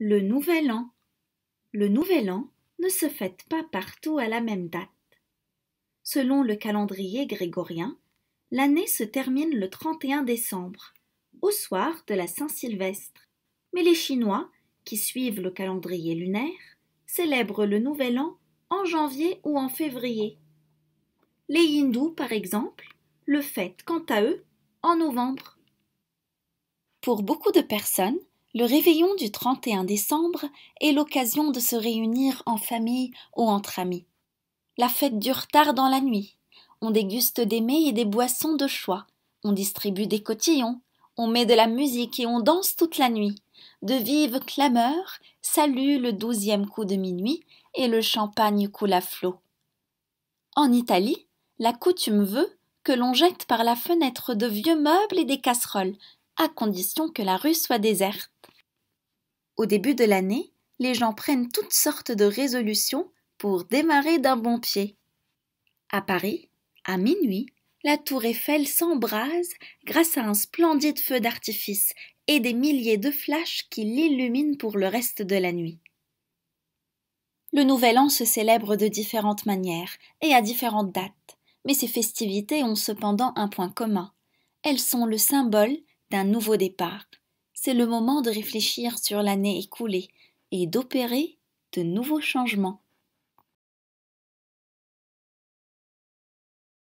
Le Nouvel An. Le Nouvel An ne se fête pas partout à la même date. Selon le calendrier grégorien, l'année se termine le 31 décembre, au soir de la Saint-Sylvestre. Mais les Chinois, qui suivent le calendrier lunaire, célèbrent le Nouvel An en janvier ou en février. Les hindous, par exemple, le fêtent quant à eux en novembre. Pour beaucoup de personnes, le réveillon du 31 décembre est l'occasion de se réunir en famille ou entre amis. La fête dure tard dans la nuit. On déguste des mets et des boissons de choix. On distribue des cotillons. On met de la musique et on danse toute la nuit. De vives clameurs saluent le douzième coup de minuit et le champagne coule à flot. En Italie, la coutume veut que l'on jette par la fenêtre de vieux meubles et des casseroles, à condition que la rue soit déserte. Au début de l'année, les gens prennent toutes sortes de résolutions pour démarrer d'un bon pied. À Paris, à minuit, la tour Eiffel s'embrase grâce à un splendide feu d'artifice et des milliers de flashs qui l'illuminent pour le reste de la nuit. Le Nouvel An se célèbre de différentes manières et à différentes dates, mais ces festivités ont cependant un point commun. Elles sont le symbole d'un nouveau départ, c'est le moment de réfléchir sur l'année écoulée et d'opérer de nouveaux changements